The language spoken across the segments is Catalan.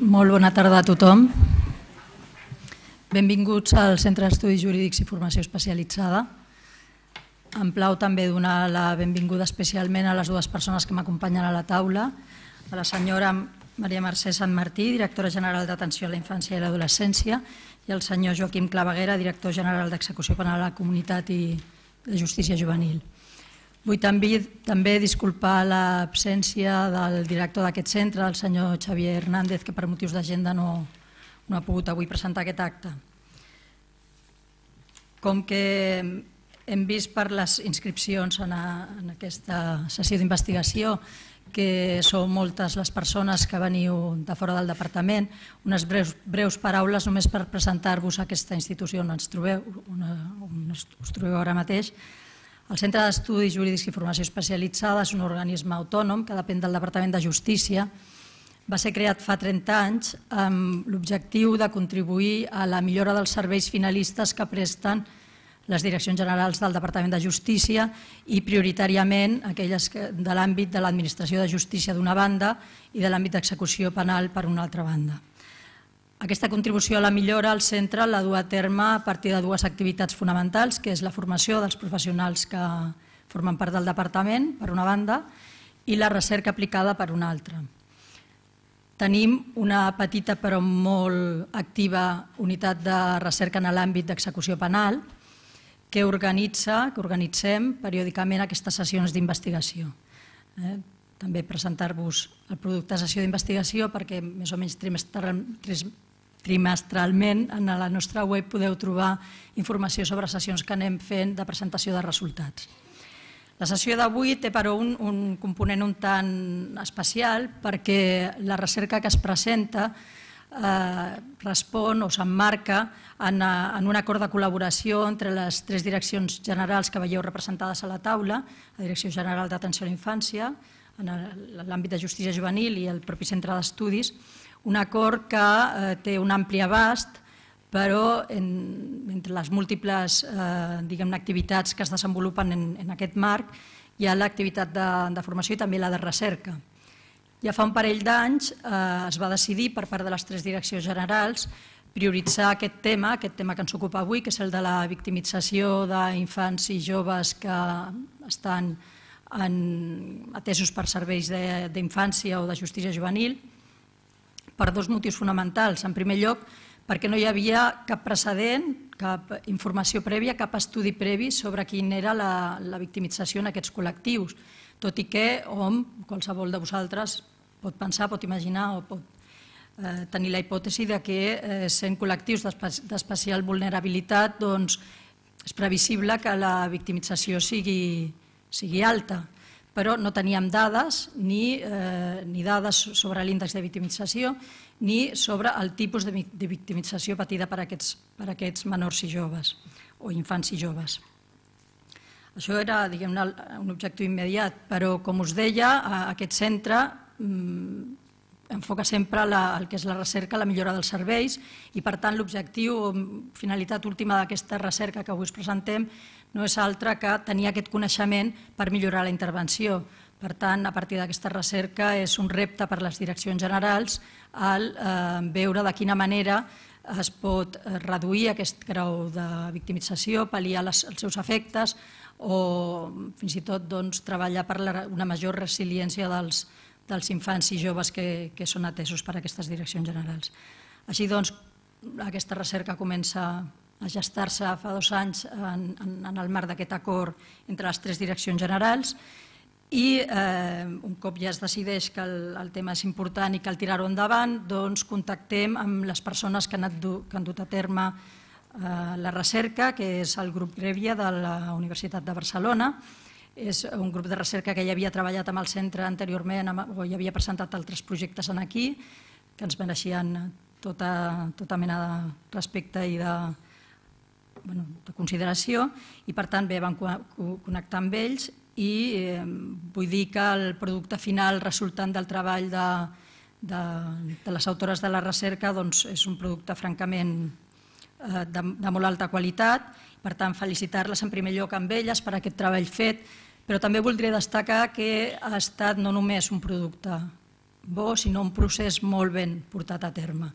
Molt bona tarda a tothom. Benvinguts al Centre d'Estudis Jurídics i Formació Especialitzada. Em plau també donar la benvinguda especialment a les dues persones que m'acompanyen a la taula, a la senyora Maria Mercè Sant Martí, directora general d'Atenció a la Infància i l'Adolescència, i el senyor Joaquim Claveguera, director general d'Execució Penal a la Comunitat i de Justícia Juvenil. Vull també, també disculpar l'absència del director d'aquest centre, el senyor Xavier Hernández, que per motius d'agenda no, no ha pogut avui presentar aquest acte. Com que hem vist per les inscripcions en, a, en aquesta sessió d'investigació que sou moltes les persones que veniu de fora del departament, unes breus, breus paraules només per presentar-vos aquesta institució on ens trobeu, on, on us trobeu ara mateix, el Centre d'Estudis Jurídics i Formació Especialitzada és un organisme autònom que depèn del Departament de Justícia. Va ser creat fa 30 anys amb l'objectiu de contribuir a la millora dels serveis finalistes que presten les direccions generals del Departament de Justícia i prioritàriament aquelles de l'àmbit de l'administració de justícia d'una banda i de l'àmbit d'execució penal per una altra banda. Aquesta contribució a la millora al centre la du a terme a partir de dues activitats fonamentals, que és la formació dels professionals que formen part del departament, per una banda, i la recerca aplicada per una altra. Tenim una petita però molt activa unitat de recerca en l'àmbit d'execució penal que organitza, que organitzem periòdicament aquestes sessions d'investigació. Eh? També presentar-vos el producte de sessió d'investigació perquè més o menys trimestralment trimestralment. En la nostra web podeu trobar informació sobre sessions que anem fent de presentació de resultats. La sessió d'avui té però un, un component un tant especial perquè la recerca que es presenta eh, respon o s'emmarca en, eh, en un acord de col·laboració entre les tres direccions generals que veieu representades a la taula, la Direcció General d'Atenció a la Infància, en l'àmbit de Justícia Juvenil i el propi Centre d'Estudis, un acord que eh, té un ampli abast, però en, entre les múltiples eh, diguem activitats que es desenvolupen en, en aquest marc hi ha l'activitat de, de formació i també la de recerca. Ja fa un parell d'anys eh, es va decidir per part de les tres direccions generals prioritzar aquest tema, aquest tema que ens ocupa avui, que és el de la victimització d'infants i joves que estan en, atesos per serveis d'infància o de justícia juvenil, per dos motius fonamentals. En primer lloc, perquè no hi havia cap precedent, cap informació prèvia, cap estudi previ sobre quina era la, la victimització en aquests col·lectius, tot i que hom, qualsevol de vosaltres, pot pensar, pot imaginar o pot eh, tenir la hipòtesi de que eh, sent col·lectius d'especial vulnerabilitat doncs, és previsible que la victimització sigui, sigui alta però no teníem dades ni, eh, ni dades sobre l'índex de victimització ni sobre el tipus de, de victimització patida per aquests, per aquests menors i joves o infants i joves. Això era diguem un objectiu immediat, però com us deia, aquest centre mm, enfoca sempre la, el que és la recerca, la millora dels serveis i per tant l'objectiu o finalitat última d'aquesta recerca que avui us presentem no és altra que tenir aquest coneixement per millorar la intervenció. Per tant, a partir d'aquesta recerca és un repte per a les direccions generals al eh, veure de quina manera es pot eh, reduir aquest grau de victimització, pal·liar els seus efectes o fins i tot doncs, treballar per una major resiliència dels, dels infants i joves que, que són atesos per aquestes direccions generals. Així doncs, aquesta recerca comença a gestar-se fa dos anys en, en, en el marc d'aquest acord entre les tres direccions generals i eh, un cop ja es decideix que el, el tema és important i cal tirar-ho endavant, doncs contactem amb les persones que han, du, que han dut a terme eh, la recerca, que és el grup Grèvia de la Universitat de Barcelona. És un grup de recerca que ja havia treballat amb el centre anteriorment o ja havia presentat altres projectes en aquí, que ens mereixien tota, tota mena de respecte i de, bueno, de consideració i per tant bé, vam connectar amb ells i eh, vull dir que el producte final resultant del treball de, de, de les autores de la recerca doncs, és un producte francament eh, de, de molt alta qualitat. Per tant, felicitar-les en primer lloc amb elles per aquest treball fet, però també voldria destacar que ha estat no només un producte bo, sinó un procés molt ben portat a terme.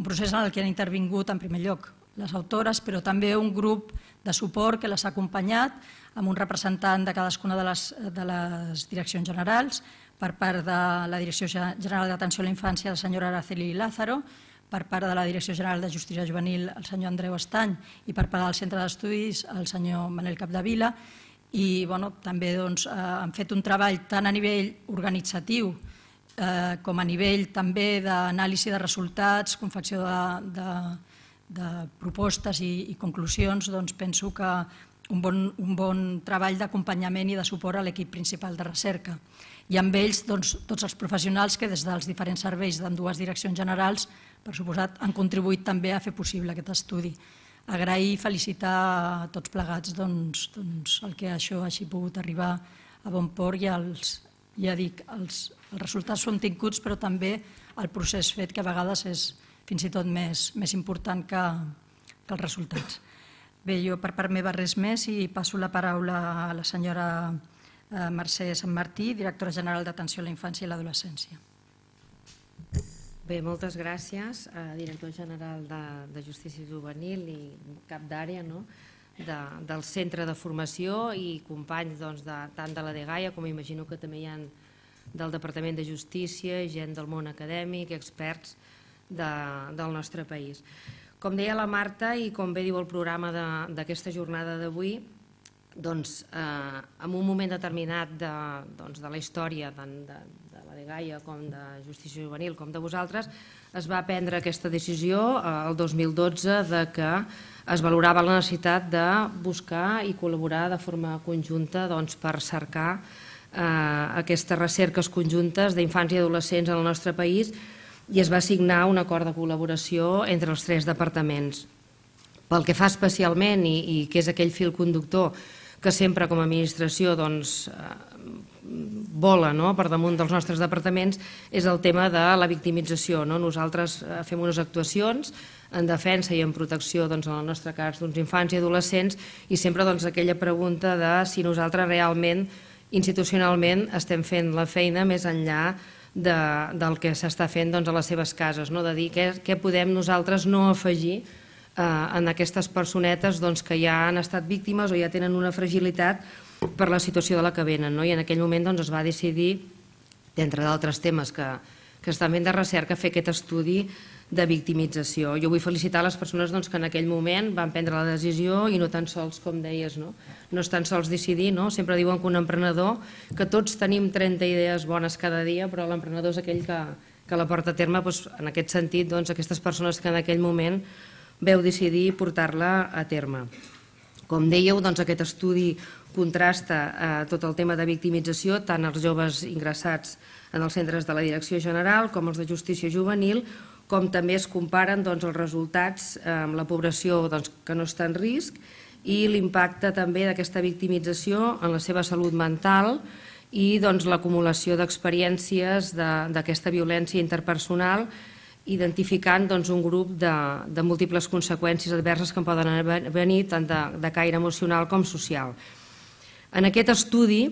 Un procés en el que han intervingut en primer lloc les autores, però també un grup de suport que les ha acompanyat amb un representant de cadascuna de les, de les direccions generals, per part de la Direcció General d'Atenció a la Infància, la senyora Araceli Lázaro, per part de la Direcció General de Justícia Juvenil, el senyor Andreu Estany, i per part del Centre d'Estudis, el senyor Manel Capdevila, i bueno, també doncs, eh, han fet un treball tant a nivell organitzatiu eh, com a nivell també d'anàlisi de resultats, confecció de, de de propostes i, i conclusions, doncs penso que un bon, un bon treball d'acompanyament i de suport a l'equip principal de recerca. I amb ells doncs, tots els professionals que des dels diferents serveis dues direccions generals, per suposat, han contribuït també a fer possible aquest estudi. Agrair i felicitar a tots plegats doncs, doncs, el que això hagi pogut arribar a bon port i els, ja dic, els, els resultats són tinguts, però també el procés fet que a vegades és, fins i tot més, més important que, que els resultats. Bé, jo per part meva res més i passo la paraula a la senyora eh, Mercè Sant Martí, directora general d'Atenció a la Infància i l'Adolescència. Bé, moltes gràcies, eh, director general de, de Justícia Juvenil i cap d'àrea no? de, del Centre de Formació i companys doncs, de, tant de la DGAIA com imagino que també hi ha del Departament de Justícia, gent del món acadèmic, experts, de, del nostre país. Com deia la Marta i com bé diu el programa d'aquesta jornada d'avui, doncs, eh, en un moment determinat de, doncs, de la història, tant de, de la de Gaia com de Justícia Juvenil, com de vosaltres, es va prendre aquesta decisió eh, el 2012 de que es valorava la necessitat de buscar i col·laborar de forma conjunta doncs, per cercar eh, aquestes recerques conjuntes d'infants i adolescents en el nostre país i es va signar un acord de col·laboració entre els tres departaments. Pel que fa especialment, i, i que és aquell fil conductor que sempre com a administració doncs, eh, vola no? per damunt dels nostres departaments, és el tema de la victimització. No? Nosaltres eh, fem unes actuacions en defensa i en protecció, doncs, en el nostre cas, d'uns infants i adolescents, i sempre doncs, aquella pregunta de si nosaltres realment, institucionalment, estem fent la feina més enllà de de, del que s'està fent doncs, a les seves cases, no? de dir què, què podem nosaltres no afegir eh, en aquestes personetes doncs, que ja han estat víctimes o ja tenen una fragilitat per la situació de la que venen. No? I en aquell moment doncs, es va decidir, d'entre d'altres temes que, que estan fent de recerca, fer aquest estudi de victimització. Jo vull felicitar les persones doncs, que en aquell moment van prendre la decisió i no tan sols, com deies, no, no és tan sols decidir, no? sempre diuen que un emprenedor, que tots tenim 30 idees bones cada dia, però l'emprenedor és aquell que, que la porta a terme, doncs, en aquest sentit, doncs, aquestes persones que en aquell moment veu decidir portar-la a terme. Com dèieu, doncs, aquest estudi contrasta eh, tot el tema de victimització tant als joves ingressats en els centres de la Direcció General com els de Justícia Juvenil, com també es comparen doncs, els resultats eh, amb la població doncs, que no està en risc i l'impacte també d'aquesta victimització en la seva salut mental i doncs, l'acumulació d'experiències d'aquesta violència interpersonal identificant doncs, un grup de, de múltiples conseqüències adverses que en poden venir tant de, de caire emocional com social. En aquest estudi,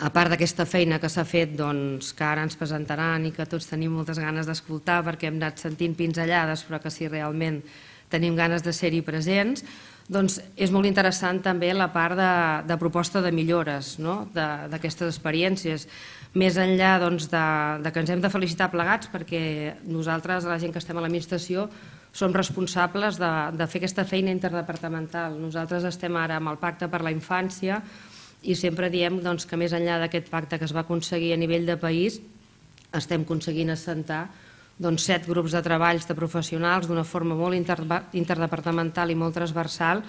a part d'aquesta feina que s'ha fet, doncs, que ara ens presentaran i que tots tenim moltes ganes d'escoltar perquè hem anat sentint pinzellades, però que si realment tenim ganes de ser-hi presents, doncs és molt interessant també la part de, de proposta de millores no? d'aquestes experiències. Més enllà doncs, de, de que ens hem de felicitar plegats perquè nosaltres, la gent que estem a l'administració, som responsables de, de fer aquesta feina interdepartamental. Nosaltres estem ara amb el Pacte per la Infància i sempre diem doncs, que més enllà d'aquest pacte que es va aconseguir a nivell de país, estem aconseguint assentar doncs, set grups de treballs de professionals d'una forma molt interdepartamental i molt transversal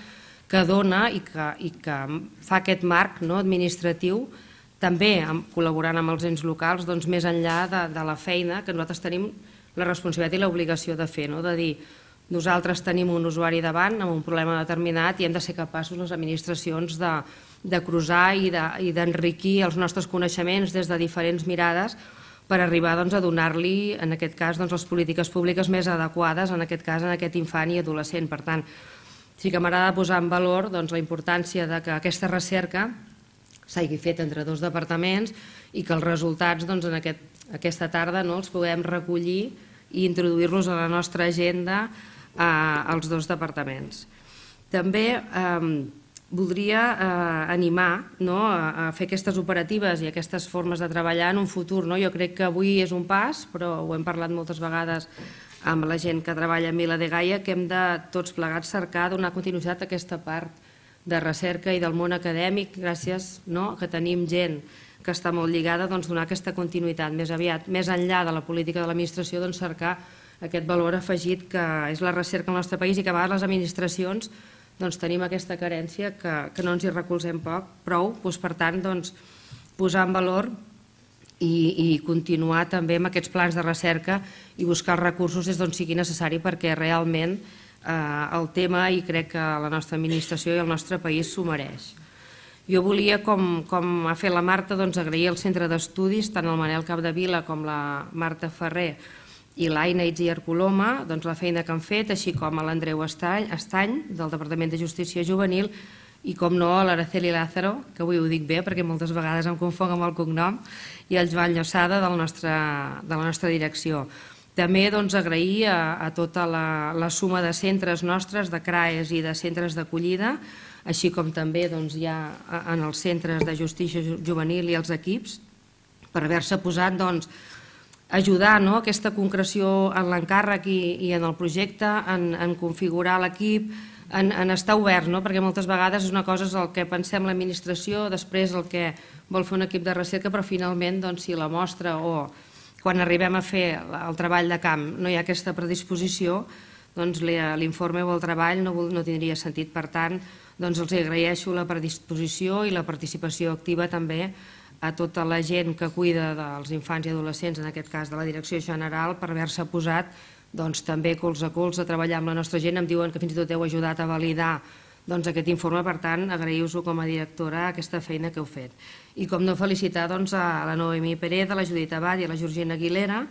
que dona i que, i que fa aquest marc no, administratiu també col·laborant amb els ens locals doncs, més enllà de, de la feina que nosaltres tenim la responsabilitat i l'obligació de fer, no? de dir nosaltres tenim un usuari davant amb un problema determinat i hem de ser capaços les administracions de, de cruzar i d'enriquir de, i els nostres coneixements des de diferents mirades per arribar doncs, a donar-li, en aquest cas, doncs, les polítiques públiques més adequades, en aquest cas, en aquest infant i adolescent. Per tant, sí que m'agrada posar en valor doncs, la importància de que aquesta recerca s'hagi fet entre dos departaments i que els resultats doncs, en aquest, aquesta tarda no, els puguem recollir i introduir-los a la nostra agenda eh, als dos departaments. També eh, voldria eh, animar no, a, a fer aquestes operatives i aquestes formes de treballar en un futur. No? Jo crec que avui és un pas, però ho hem parlat moltes vegades amb la gent que treballa a Mila de Gaia, que hem de tots plegats cercar donar continuïtat a aquesta part de recerca i del món acadèmic, gràcies no, que tenim gent que està molt lligada, doncs donar aquesta continuïtat més aviat, més enllà de la política de l'administració, doncs cercar aquest valor afegit que és la recerca al nostre país i que a vegades les administracions doncs tenim aquesta carència que, que no ens hi recolzem poc, prou, doncs, per tant, doncs, posar en valor i, i continuar també amb aquests plans de recerca i buscar els recursos des d'on sigui necessari perquè realment eh, el tema i crec que la nostra administració i el nostre país s'ho mereix. Jo volia, com, com ha fet la Marta, doncs, agrair al centre d'estudis, tant el Manel Capdevila com la Marta Ferrer, i l'Aina Itziar Coloma, doncs, la feina que han fet, així com a l'Andreu Estany, Estany, del Departament de Justícia Juvenil, i com no, a l'Araceli Lázaro, que avui ho dic bé perquè moltes vegades em confong amb el cognom, i el Joan Llossada del nostre, de la nostra direcció. També doncs, agrair a, a tota la, la suma de centres nostres, de CRAES i de centres d'acollida, així com també doncs, ja en els centres de justícia juvenil i els equips, per haver-se posat doncs, ajudar no? aquesta concreció en l'encàrrec i, i en el projecte, en, en configurar l'equip, en, en estar obert, no? perquè moltes vegades és una cosa és el que pensem l'administració, després el que vol fer un equip de recerca, però finalment doncs, si la mostra o quan arribem a fer el treball de camp no hi ha aquesta predisposició, doncs l'informe o el treball no, no tindria sentit. Per tant, doncs els agraeixo la predisposició i la participació activa també a tota la gent que cuida dels infants i adolescents, en aquest cas de la Direcció General, per haver-se posat doncs, també colze a colze a treballar amb la nostra gent. Em diuen que fins i tot heu ajudat a validar doncs, aquest informe, per tant, agraïu-vos com a directora aquesta feina que heu fet. I com no felicitar doncs, a la Noemi Pérez, a la Judit Abad i a la Georgina Aguilera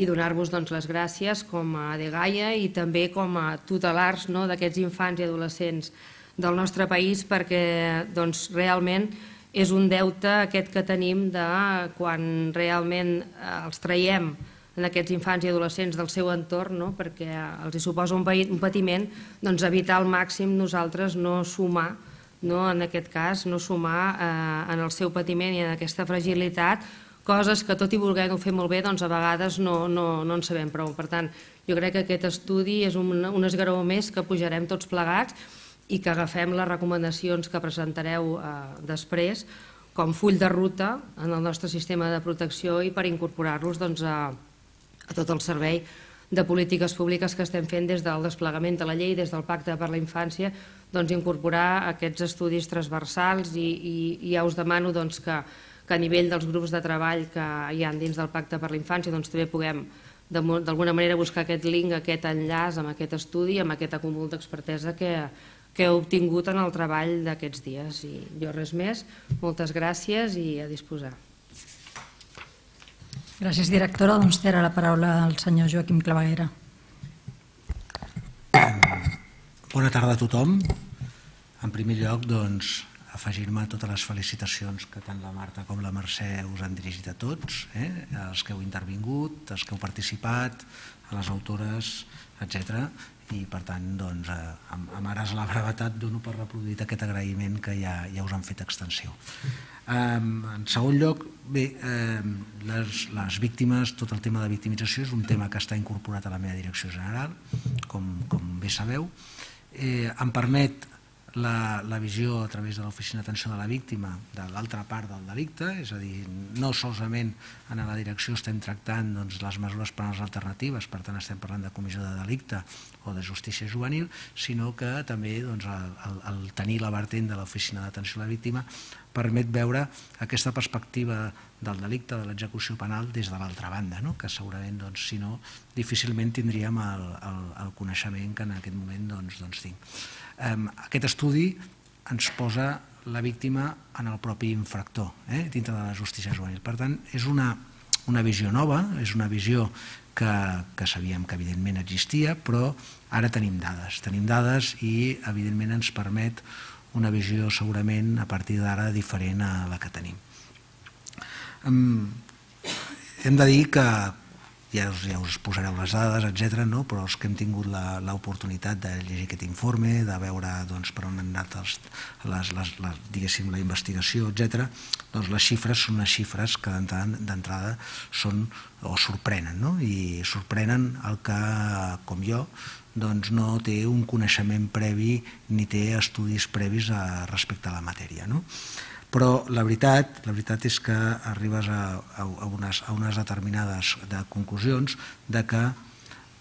i donar-vos doncs, les gràcies com a de Gaia i també com a tutelars no, d'aquests infants i adolescents del nostre país perquè doncs, realment és un deute aquest que tenim de quan realment eh, els traiem en aquests infants i adolescents del seu entorn, no? perquè els hi suposa un, un patiment, doncs evitar al màxim nosaltres no sumar, no? en aquest cas, no sumar eh, en el seu patiment i en aquesta fragilitat, coses que tot i voler fer molt bé, doncs a vegades no, no, no en sabem prou. Per tant, jo crec que aquest estudi és un, un esgaró més que pujarem tots plegats i que agafem les recomanacions que presentareu eh, després com full de ruta en el nostre sistema de protecció i per incorporar-los doncs, a, a tot el servei de polítiques públiques que estem fent des del desplegament de la llei, des del Pacte per la Infància, doncs, incorporar aquests estudis transversals i, i, i ja us demano doncs, que, que a nivell dels grups de treball que hi han dins del Pacte per la Infància doncs, també puguem d'alguna manera buscar aquest link, aquest enllaç amb aquest estudi, amb aquesta acúmul d'expertesa que, que he obtingut en el treball d'aquests dies. I jo res més, moltes gràcies i a disposar. Gràcies, directora. Doncs té ara la paraula al senyor Joaquim Claveguera. Bona tarda a tothom. En primer lloc, doncs, afegir-me totes les felicitacions que tant la Marta com la Mercè us han dirigit a tots, eh? els que heu intervingut, els que heu participat, a les autores, etc i per tant doncs, eh, amb, és la brevetat dono per reproduït aquest agraïment que ja, ja us han fet extensió. Eh, en segon lloc, bé, eh, les, les víctimes, tot el tema de victimització és un tema que està incorporat a la meva direcció general, com, com bé sabeu. Eh, em permet la, la visió a través de l'oficina d'atenció de la víctima de l'altra part del delicte, és a dir, no solament en la direcció estem tractant doncs, les mesures penals alternatives, per tant estem parlant de comissió de delicte o de justícia juvenil, sinó que també doncs, el, el, el tenir la vertent de l'oficina d'atenció a la víctima permet veure aquesta perspectiva del delicte, de l'execució penal, des de l'altra banda, no? que segurament, doncs, si no, difícilment tindríem el, el, el coneixement que en aquest moment doncs, doncs tinc eh, aquest estudi ens posa la víctima en el propi infractor eh, dintre de la justícia juvenil. Per tant, és una, una visió nova, és una visió que, que sabíem que evidentment existia, però ara tenim dades. Tenim dades i evidentment ens permet una visió segurament a partir d'ara diferent a la que tenim. Hem de dir que ja us, ja us posareu les dades, etc. No? però els que hem tingut l'oportunitat de llegir aquest informe, de veure doncs, per on han anat els, les, les, les, diguéssim, la investigació, etc. Doncs les xifres són les xifres que d'entrada són o sorprenen, no? i sorprenen el que, com jo, doncs no té un coneixement previ ni té estudis previs a, eh, respecte a la matèria. No? Però la veritat, la veritat és que arribes a, a, a, unes, a unes determinades de conclusions de que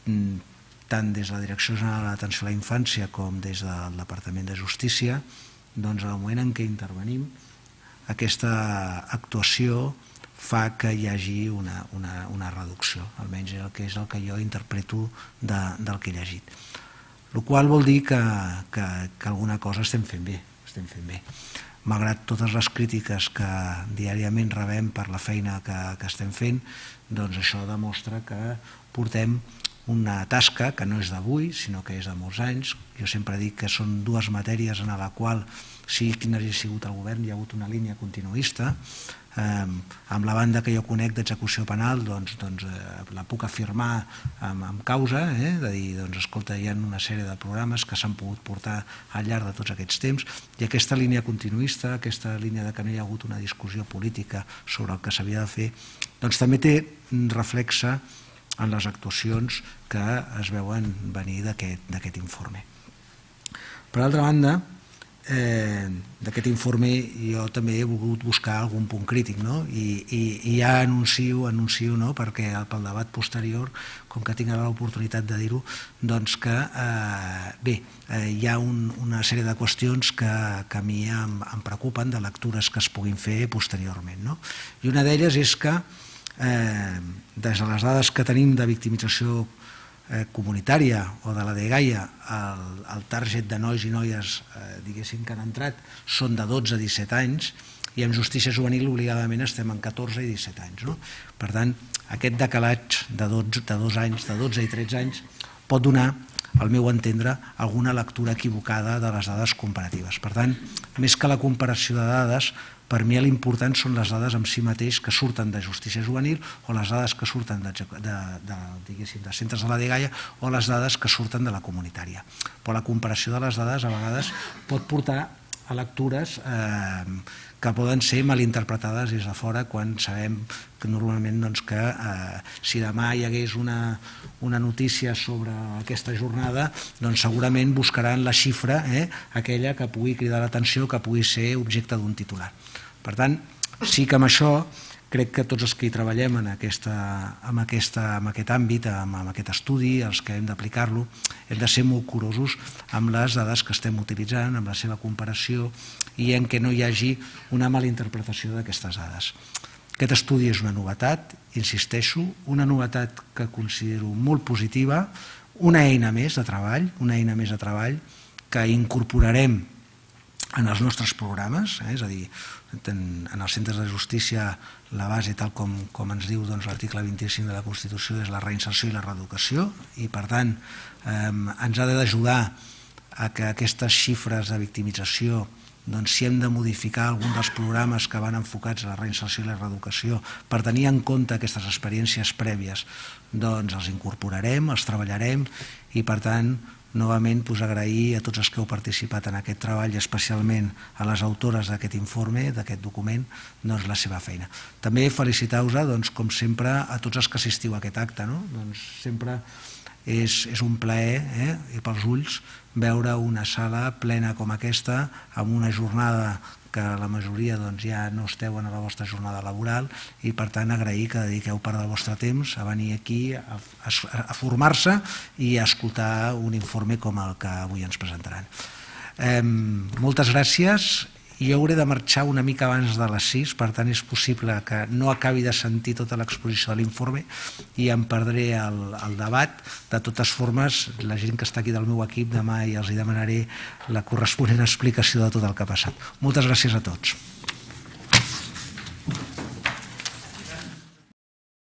mm, tant des de la Direcció General d'Atenció a la Infància com des del Departament de Justícia, doncs en el moment en què intervenim, aquesta actuació fa que hi hagi una, una, una reducció, almenys el que és el que jo interpreto de, del que he llegit. El qual vol dir que, que, que alguna cosa estem fent bé, estem fent bé malgrat totes les crítiques que diàriament rebem per la feina que, que estem fent, doncs això demostra que portem una tasca que no és d'avui, sinó que és de molts anys. Jo sempre dic que són dues matèries en la qual, si quin hagi sigut el govern, hi ha hagut una línia continuista. Eh, amb la banda que jo conec d'execució penal, doncs, doncs eh, la puc afirmar amb, amb causa, eh? de dir, doncs, escolta, hi ha una sèrie de programes que s'han pogut portar al llarg de tots aquests temps, i aquesta línia continuista, aquesta línia de que no hi ha hagut una discussió política sobre el que s'havia de fer, doncs també té mm, reflexa en les actuacions que es veuen venir d'aquest informe. Per altra banda, eh, d'aquest informe jo també he volgut buscar algun punt crític no? I, i, i ja anuncio, anuncio no? perquè pel debat posterior, com que tinc l'oportunitat de dir-ho, doncs que eh, bé, eh, hi ha un, una sèrie de qüestions que, que a mi em, preocupen de lectures que es puguin fer posteriorment. No? I una d'elles és que eh, des de les dades que tenim de victimització eh, comunitària o de la de Gaia, el, el target de nois i noies eh, diguéssim que han entrat són de 12 a 17 anys i en justícia juvenil obligadament estem en 14 i 17 anys. No? Per tant, aquest decalatge de, 12, de 2 anys, de 12 i 13 anys, pot donar al meu entendre, alguna lectura equivocada de les dades comparatives. Per tant, més que la comparació de dades, per mi l'important són les dades en si mateix que surten de justícia juvenil o les dades que surten de, de, de, de centres de la DGAIA o les dades que surten de la comunitària. Però la comparació de les dades a vegades pot portar a lectures eh, que poden ser malinterpretades des de fora quan sabem que normalment doncs, que eh, si demà hi hagués una, una notícia sobre aquesta jornada, doncs segurament buscaran la xifra, eh, aquella que pugui cridar l'atenció, que pugui ser objecte d'un titular. Per tant, sí que amb això crec que tots els que hi treballem en, aquesta, en, aquesta, en aquest àmbit, en, en aquest estudi, els que hem d'aplicar-lo, hem de ser molt curosos amb les dades que estem utilitzant, amb la seva comparació i en què no hi hagi una mala interpretació d'aquestes dades. Aquest estudi és una novetat, insisteixo, una novetat que considero molt positiva, una eina més de treball, una eina més de treball que incorporarem en els nostres programes, eh? és a dir, en, en els centres de justícia la base, tal com, com ens diu doncs, l'article 25 de la Constitució, és la reinserció i la reeducació, i per tant eh, ens ha d'ajudar a que aquestes xifres de victimització doncs, si hem de modificar algun dels programes que van enfocats a la reinserció i la reeducació per tenir en compte aquestes experiències prèvies, doncs els incorporarem, els treballarem i, per tant, novament pues, agrair a tots els que heu participat en aquest treball, especialment a les autores d'aquest informe, d'aquest document, doncs, la seva feina. També felicitar-vos, doncs, com sempre, a tots els que assistiu a aquest acte. No? Doncs sempre és, és un plaer eh? i pels ulls veure una sala plena com aquesta, amb una jornada que la majoria doncs, ja no esteu en la vostra jornada laboral i per tant agrair que dediqueu part del vostre temps a venir aquí a, a, a formar-se i a escoltar un informe com el que avui ens presentaran. Eh, moltes gràcies jo hauré de marxar una mica abans de les 6, per tant és possible que no acabi de sentir tota l'exposició de l'informe i em perdré el, el debat. De totes formes, la gent que està aquí del meu equip demà ja els hi demanaré la corresponent explicació de tot el que ha passat. Moltes gràcies a tots.